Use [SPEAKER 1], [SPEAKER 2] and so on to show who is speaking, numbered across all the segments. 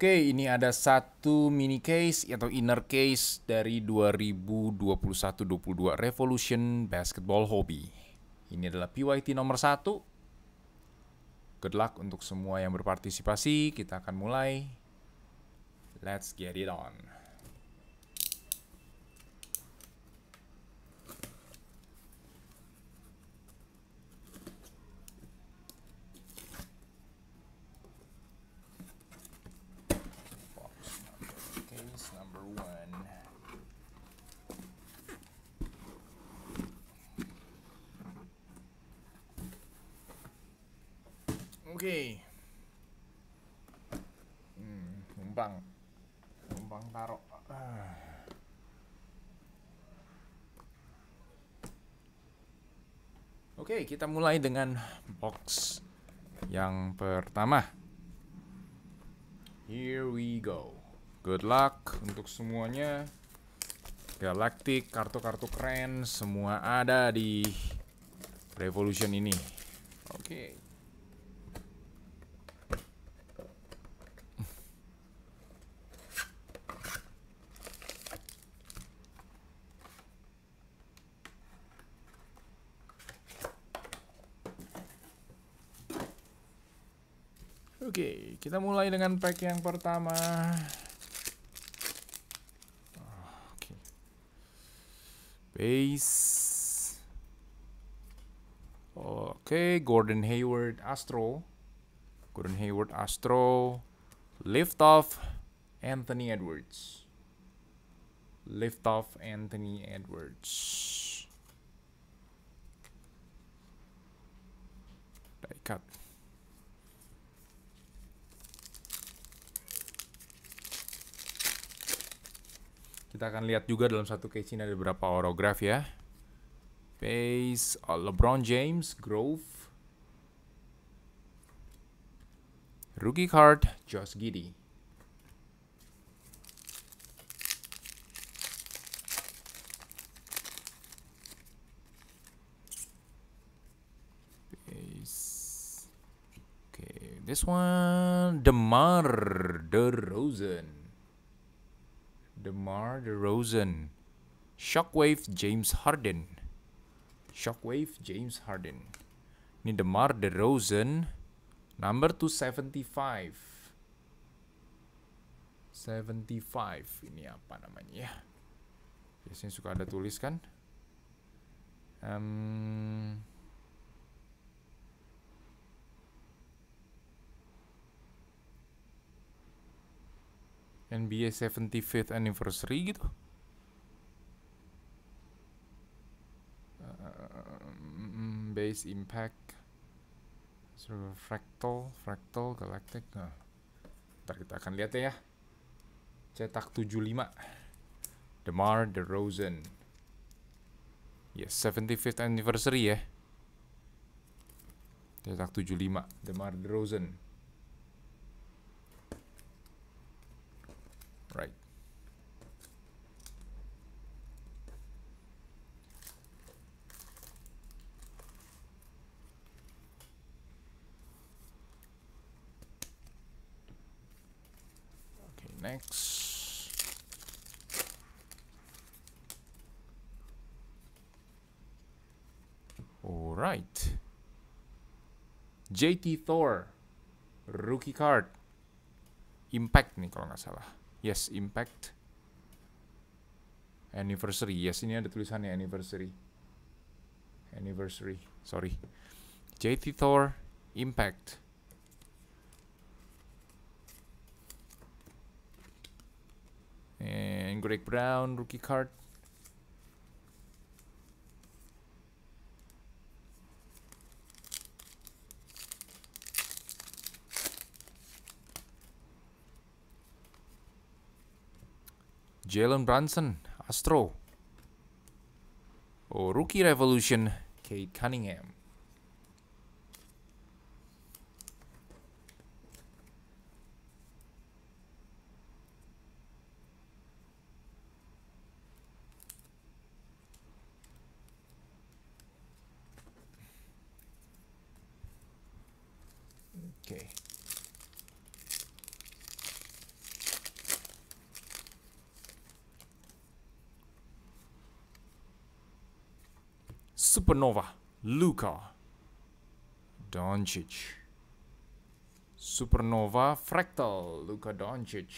[SPEAKER 1] Oke, ini ada satu mini case atau inner case dari 2021-22 Revolution Basketball Hobby. Ini adalah PYT nomor satu. Good luck untuk semua yang berpartisipasi. Kita akan mulai. Let's get it on. Oke. Okay. Hmm, numpang. Numpang taruh. Oke, kita mulai dengan box yang pertama. Here we go. Good luck untuk semuanya. Galactic, kartu-kartu keren semua ada di Revolution ini. Oke. kita mulai dengan pack yang pertama okay. base oke okay, Gordon Hayward Astro Gordon Hayward Astro lift off Anthony Edwards lift off Anthony Edwards dikat Kita akan lihat juga dalam satu case ini ada berapa orograf ya. Pace, uh, LeBron James, Grove, Rookie Card, Josh Giddy. This one, Demar DeRozan. DeMar DeRozan, Shockwave James Harden, Shockwave James Harden. Ini DeMar DeRozan, number 275. 75 ini apa namanya ya? Biasanya suka ada tulis kan? NBA 75th anniversary gitu um, base impact sort of fractal fractal galactic nah ntar kita akan lihat ya cetak 75 Demar Rosen. yes 75th anniversary ya cetak 75 Demar Rosen. next Alright. JT Thor. Rookie card. Impact nih kalau nggak salah. Yes, Impact. Anniversary. Yes, ini ada tulisannya Anniversary. Anniversary. Sorry. JT Thor. Impact. And Greg Brown, rookie card. Jalen Brunson, Astro. oh, Rookie Revolution, Kate Cunningham. Okay. Supernova, Luka, Doncic. Supernova Fractal, Luka Doncic.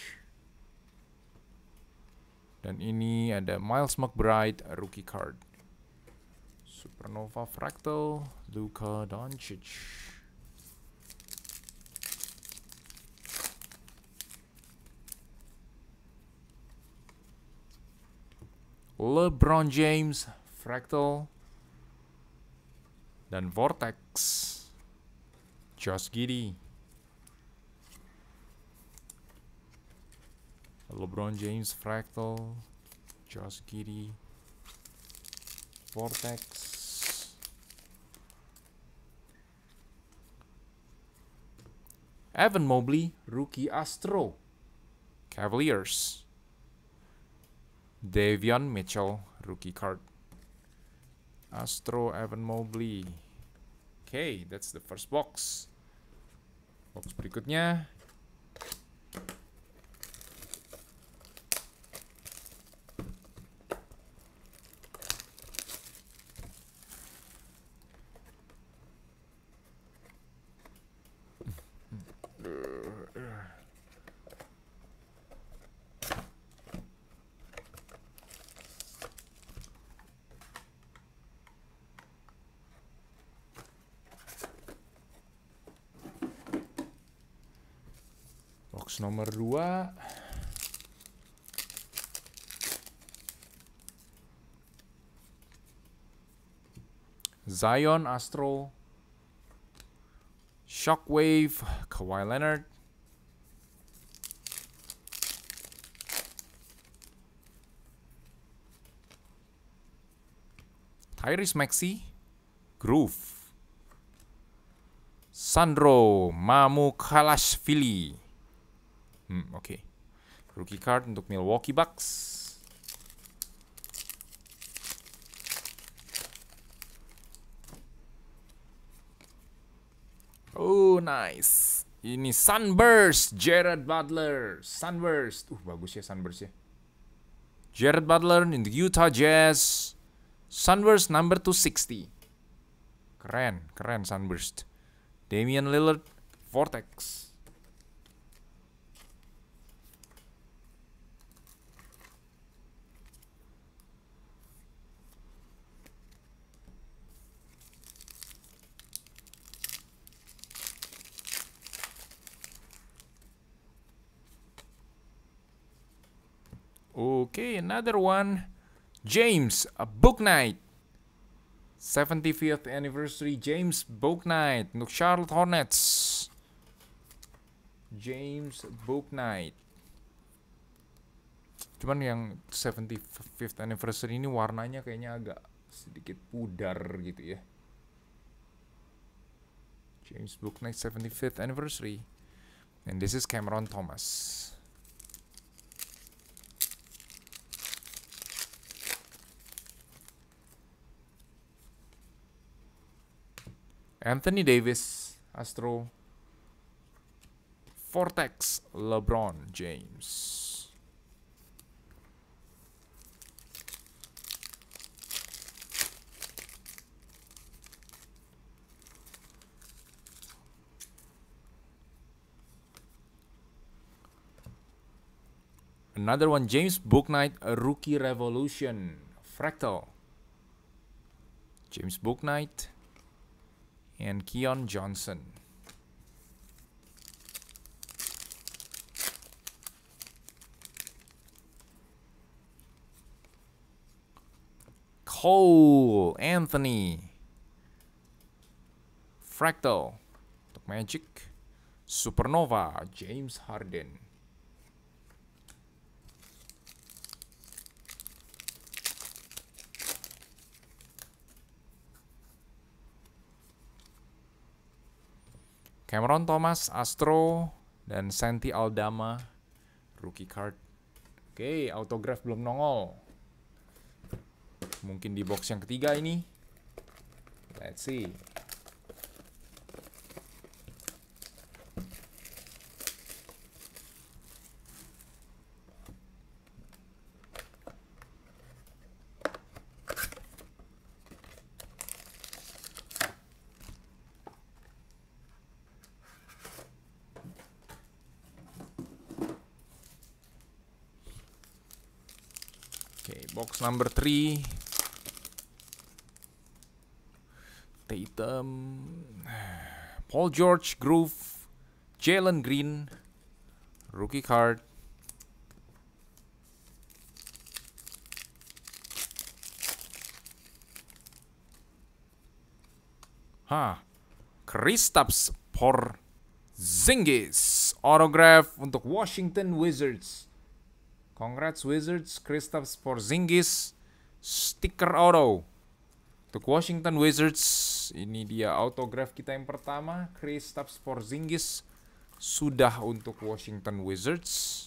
[SPEAKER 1] Dan ini ada Miles McBride, rookie card. Supernova Fractal, Luka Doncic. LeBron James, Fractal, dan Vortex, Josh Giddy. LeBron James, Fractal, Josh Giddy, Vortex. Evan Mobley, rookie Astro, Cavaliers. Davion Mitchell, rookie card. Astro Evan Mobley. Okay, that's the first box. Box berikutnya nomor 2 Zion Astro Shockwave Kawhi Leonard Tyrese Maxi Groove Sandro Mamukalashvili Hmm, oke. Okay. Rookie card untuk Milwaukee Bucks. Oh, nice. Ini Sunburst, Jared Butler. Sunburst. Uh, bagus ya Sunburst ya. Jared Butler in the Utah Jazz. Sunburst number 260. Keren, keren Sunburst. Damian Lillard, Vortex. Okay, another one. James a Book Night. 75th anniversary James Book Night untuk Charlotte Hornets. James Book Night. Cuman yang 75th anniversary ini warnanya kayaknya agak sedikit pudar gitu ya. James Book Night 75th anniversary. And this is Cameron Thomas. Anthony Davis, Astro. Vortex, LeBron James. Another one, James Booknight, Rookie Revolution, Fractal. James Booknight, and Keon Johnson. Cole Anthony. Fractal. Magic. Supernova. James Harden. Cameron Thomas, Astro, dan Santi Aldama, rookie card. Oke, okay, belum nongol. Mungkin di box yang ketiga ini. Let's see. number 3 Tatum Paul George Groove Jalen Green Rookie card Ha Kristaps Porzingis Autograph untuk Washington Wizards Congrats Wizards, Kristaps Porzingis, stiker auto. Untuk Washington Wizards, ini dia autograf kita yang pertama, Kristaps Porzingis sudah untuk Washington Wizards.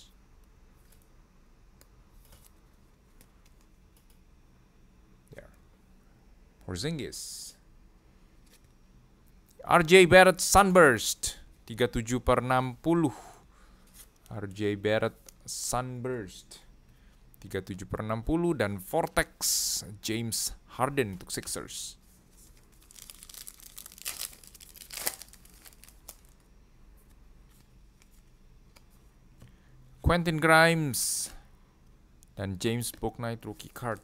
[SPEAKER 1] There. Porzingis. RJ Barrett Sunburst 37 per 60 RJ Barrett Sunburst 37 per 60 dan Vortex James Harden untuk Sixers. Quentin Grimes dan James Bouknight rookie card.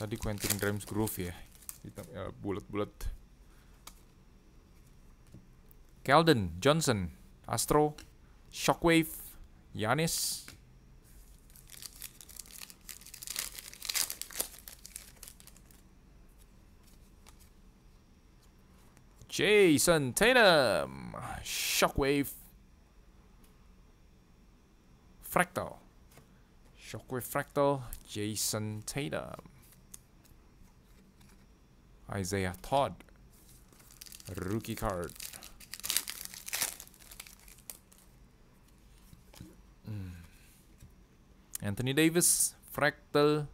[SPEAKER 1] Tadi Quentin Grimes groove ya, hitam ya, bulat-bulat. Keldon Johnson Astro Shockwave, Yanis. Jason Tatum, Shockwave, Fractal, Shockwave Fractal, Jason Tatum, Isaiah Todd, rookie card. Hmm. Anthony Davis, Fractal,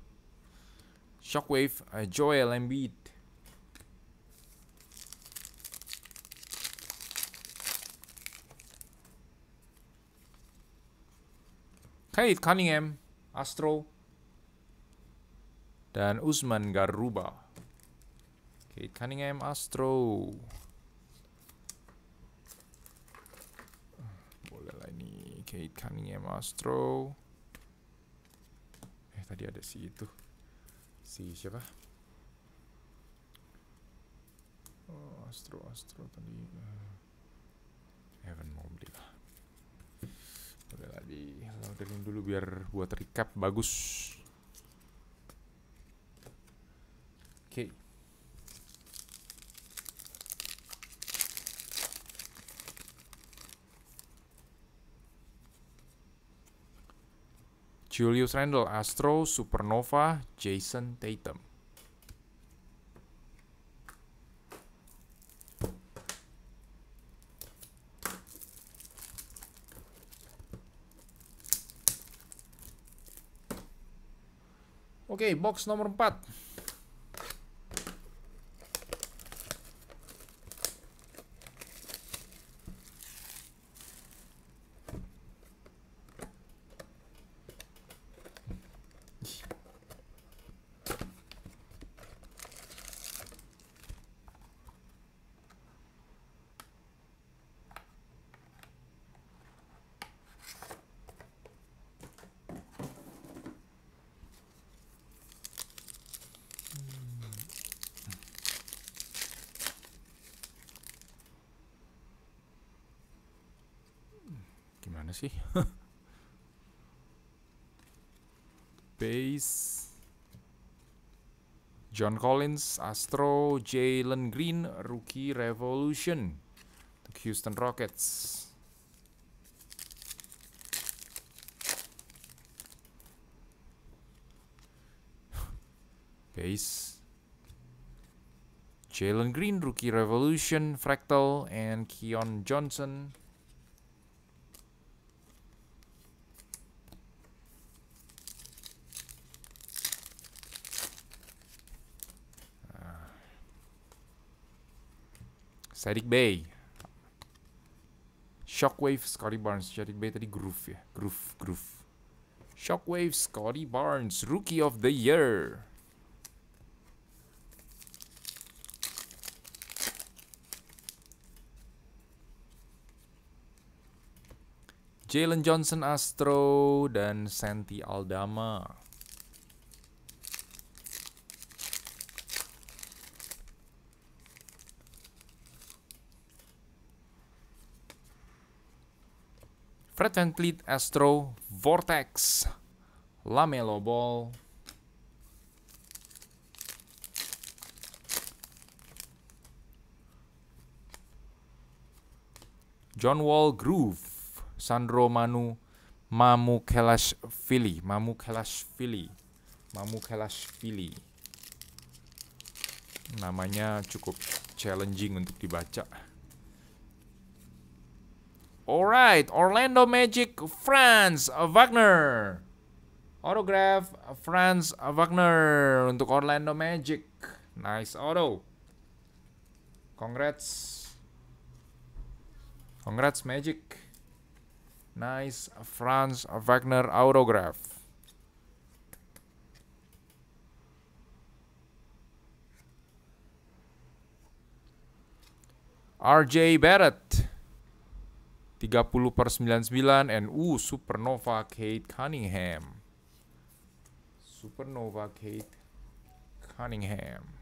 [SPEAKER 1] Shockwave, eh, Joel Embiid. Kate Cunningham, Astro, dan Usman Garuba. Kate Cunningham, Astro. Kate ini Astro. Eh tadi ada si itu. Si siapa? Oh, Astro Astro tadi. Uh, Evan beli lah. boleh lagi dulu biar buat recap bagus. Julius Randle, Astro, Supernova, Jason Tatum. Oke, okay, box nomor 4. John Collins, Astro, Jalen Green, rookie Revolution the Houston Rockets. Base. Jalen Green, rookie Revolution, Fractal, and Keon Johnson. Cedric Bay. Shockwave, Scotty Barnes. Cedric Bay tadi groove ya. Groove, groove. Shockwave, Scotty Barnes. Rookie of the Year. Jalen Johnson Astro dan Santi Aldama. Fred Lead Astro, Vortex, Lamelo Ball, John Wall Groove, Sandro Manu, Mamu Philly Mamu Philly Mamu Philly Namanya cukup challenging untuk dibaca. Alright, Orlando Magic, Franz Wagner. Autograph Franz Wagner untuk Orlando Magic. Nice auto. Congrats. Congrats Magic. Nice Franz Wagner autograph. RJ Barrett. 30 per 99 NU Supernova Kate Cunningham Supernova Kate Cunningham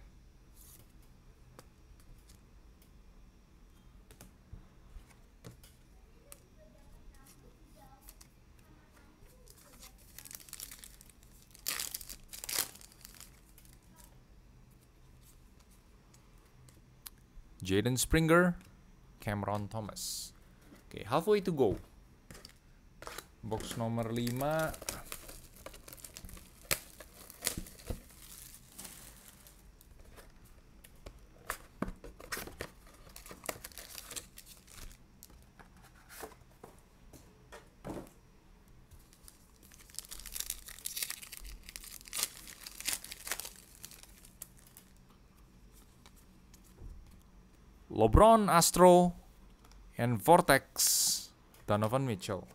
[SPEAKER 1] Jaden Springer, Cameron Thomas. Oke, okay, halfway to go. Box nomor 5. LeBron Astro and Vortex Donovan Mitchell.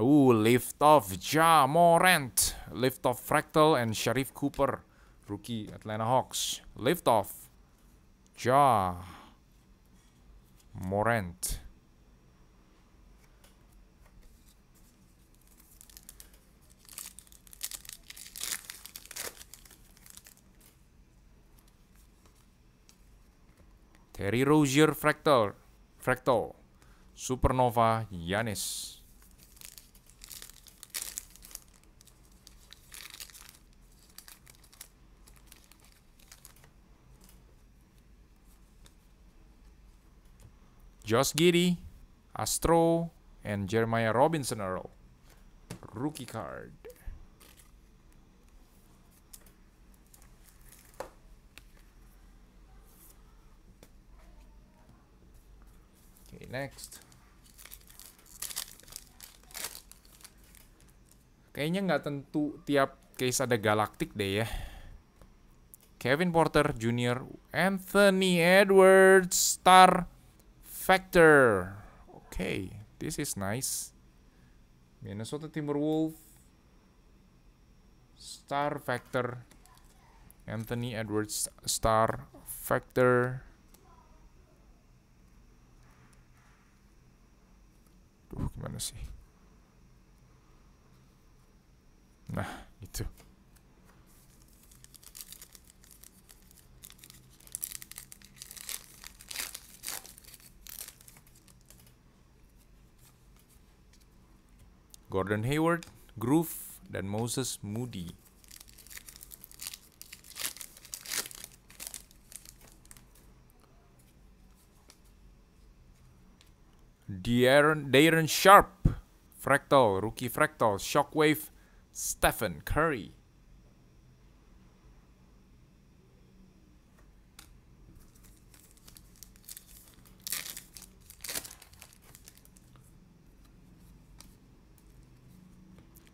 [SPEAKER 1] Ooh, lift off Ja Morant, lift off Fractal and Sharif Cooper, rookie Atlanta Hawks. Lift off Ja Morant. Terry Rozier Fractal, Fractal, Supernova Yanis. Josh Giddy, Astro, and Jeremiah Robinson Earl. Rookie card. next Kayaknya nggak tentu tiap case ada galaktik deh ya. Kevin Porter Jr., Anthony Edwards, Star Factor. Oke, okay, this is nice. Minnesota Timberwolves, Star Factor, Anthony Edwards, Star Factor. Aduh, gimana sih? Nah, itu. Gordon Hayward, Groove, dan Moses Moody. De'Aaron, De'Aaron Sharp, Fractal, Rookie Fractal, Shockwave, Stephen Curry.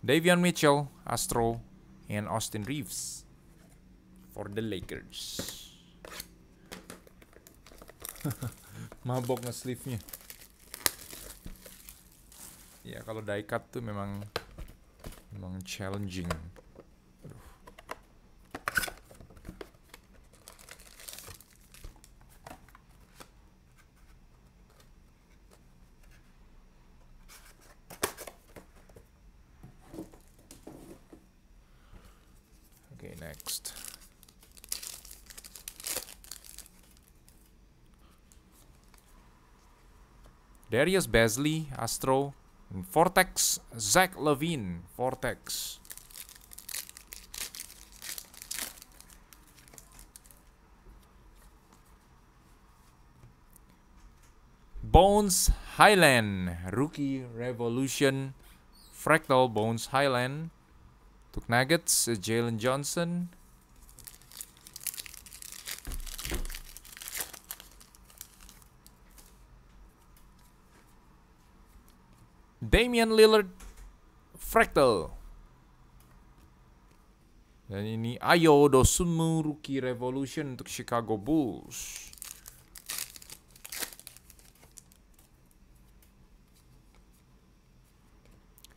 [SPEAKER 1] Davion Mitchell, Astro, and Austin Reeves for the Lakers. Mabok na sleeve niya. ya kalau cut tuh memang memang challenging Oke next. Darius Basley, Astro, Vortex, Zach Levine, Vortex. Bones Highland, Rookie Revolution, Fractal Bones Highland. took Nuggets, Jalen Johnson. Damian Lillard Fractal dan ini Ayo Dosunmu Rookie Revolution untuk Chicago Bulls.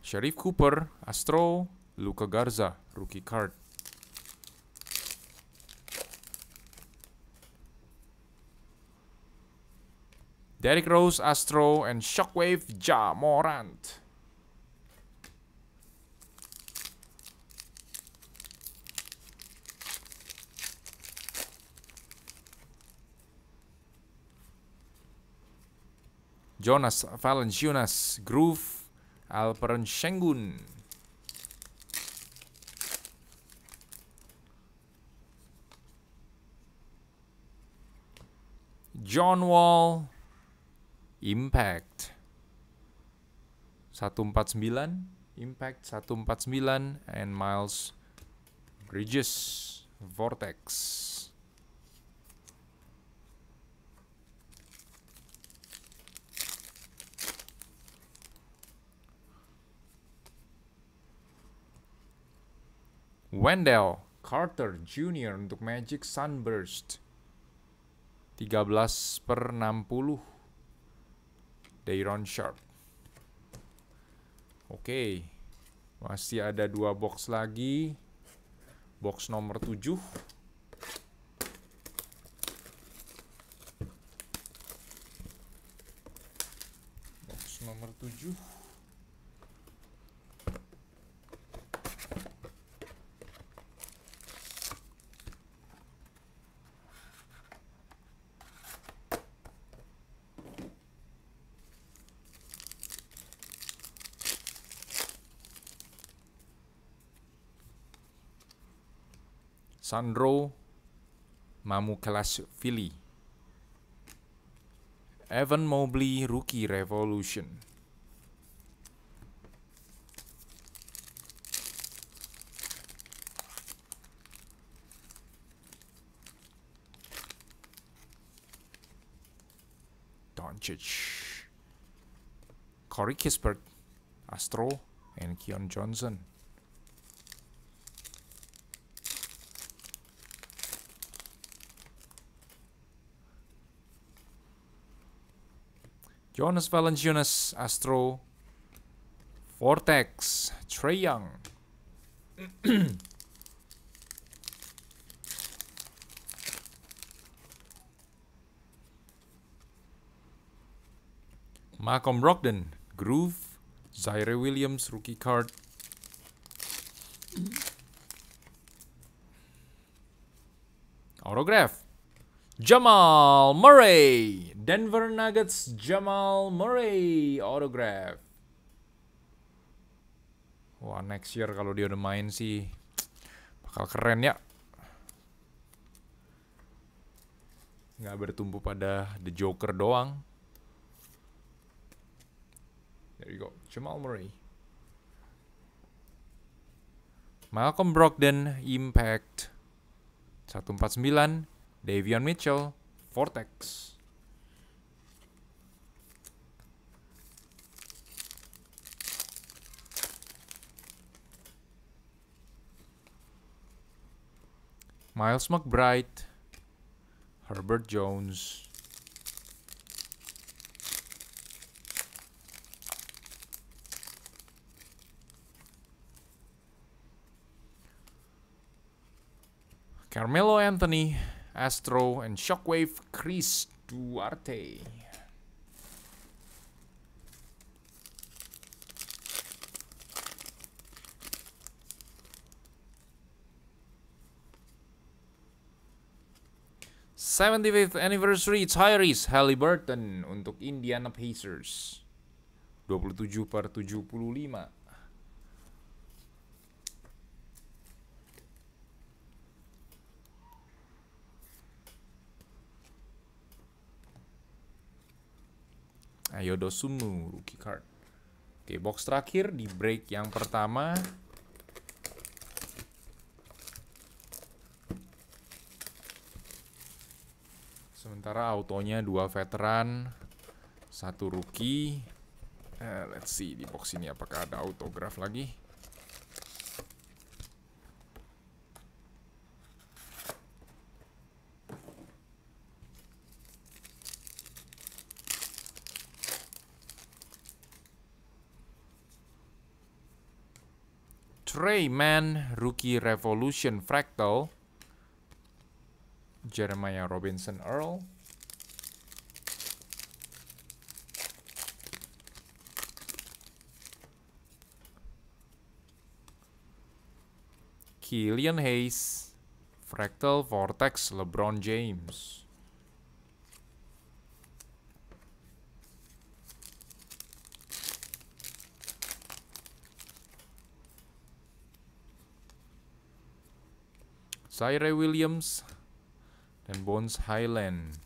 [SPEAKER 1] Sharif Cooper, Astro, Luka Garza, rookie card. Derrick Rose, Astro, and Shockwave Ja Morant. Jonas Valanciunas, Groove, Alperen Shengun. John Wall, Impact 149 Impact 149 and Miles Bridges Vortex Wendell Carter Jr. untuk Magic Sunburst 13 per 60 Dayron Sharp. Oke. Okay. Masih ada dua box lagi. Box nomor 7. Box nomor 7. Sandro Mamukelashvili Evan Mobley Rookie Revolution Doncic Corey Kispert Astro and Keon Johnson Jonas Valanciunas, Astro, Vortex, Trey Young. Malcolm Brogdon, Groove, Zaire Williams, rookie card. Autograph, Jamal Murray. Denver Nuggets Jamal Murray autograph. Wah, next year kalau dia udah main sih bakal keren ya. Nggak bertumpu pada The Joker doang. There you go, Jamal Murray. Malcolm Brogdon Impact 149 Davion Mitchell, Vortex. Miles McBride, Herbert Jones. Carmelo Anthony, Astro, and Shockwave Chris Duarte. Seventy-fifth anniversary Tyrese Halliburton untuk Indiana Pacers. 27 per 75. Ayodo Sumu, rookie card. Oke, box terakhir di break yang pertama. Sementara autonya dua veteran, satu rookie. Uh, let's see di box ini apakah ada autograf lagi. Man, Rookie Revolution Fractal, Jeremiah Robinson Earl. Killian Hayes, Fractal Vortex LeBron James. Zaire Williams, dan Bones Highland.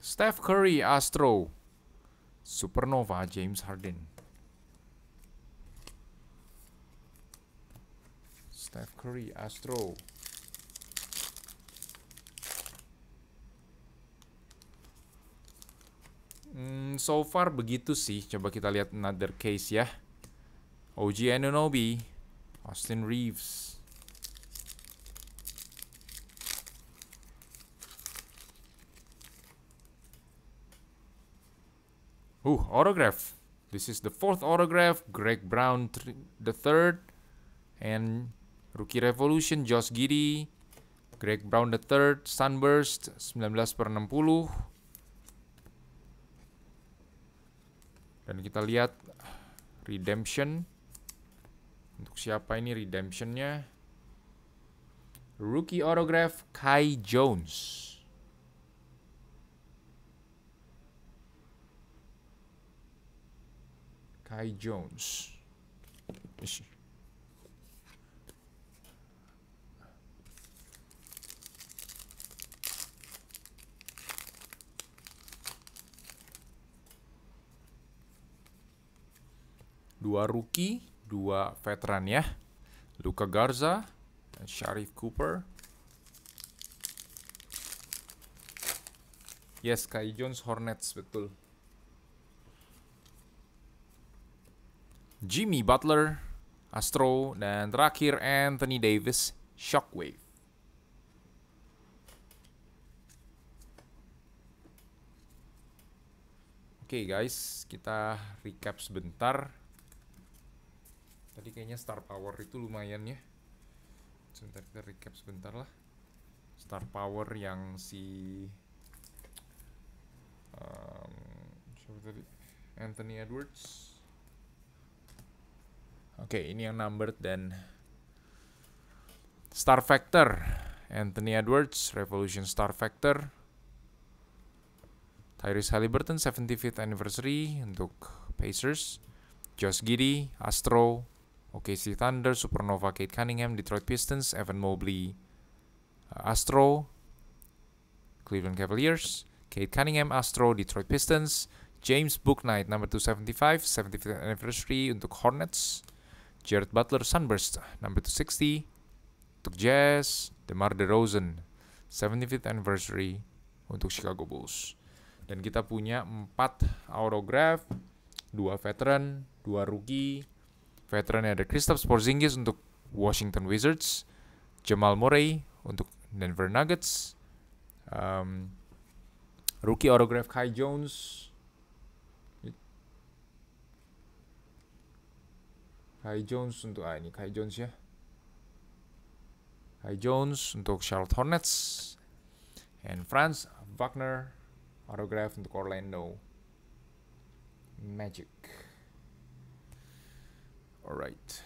[SPEAKER 1] Steph Curry Astro Supernova James Harden Steph Curry Astro so far begitu sih. Coba kita lihat another case ya. OG Anunobi, Austin Reeves. Uh, autograph. This is the fourth autograph. Greg Brown the third, and Rookie Revolution Josh Giddy, Greg Brown the third, Sunburst 19 per 60. Dan kita lihat redemption. Untuk siapa ini redemptionnya? Rookie autograph Kai Jones. Kai Jones. dua rookie, dua veteran ya. Luka Garza dan Sharif Cooper. Yes, Kai Jones Hornets betul. Jimmy Butler, Astro, dan terakhir Anthony Davis, Shockwave. Oke okay guys, kita recap sebentar tadi kayaknya star power itu lumayan ya sebentar kita recap sebentar lah star power yang si um, siapa tadi Anthony Edwards oke okay, ini yang numbered dan star factor Anthony Edwards Revolution star factor Tyrese Halliburton 75th anniversary untuk Pacers Josh Giddy Astro OKC Thunder, Supernova Kate Cunningham, Detroit Pistons, Evan Mobley, uh, Astro, Cleveland Cavaliers, Kate Cunningham, Astro, Detroit Pistons, James Booknight, number 275, 75th anniversary untuk Hornets, Jared Butler, Sunburst, number 260, untuk Jazz, DeMar DeRozan, 75th anniversary untuk Chicago Bulls. Dan kita punya 4 autograph, 2 veteran, 2 rookie, Veterannya ada Kristaps Porzingis untuk Washington Wizards, Jamal Murray untuk Denver Nuggets, um, rookie autograph Kai Jones, Kai Jones untuk ah ini Kai Jones ya, Kai Jones untuk Charlotte Hornets, and Franz Wagner autograph untuk Orlando Magic. All right.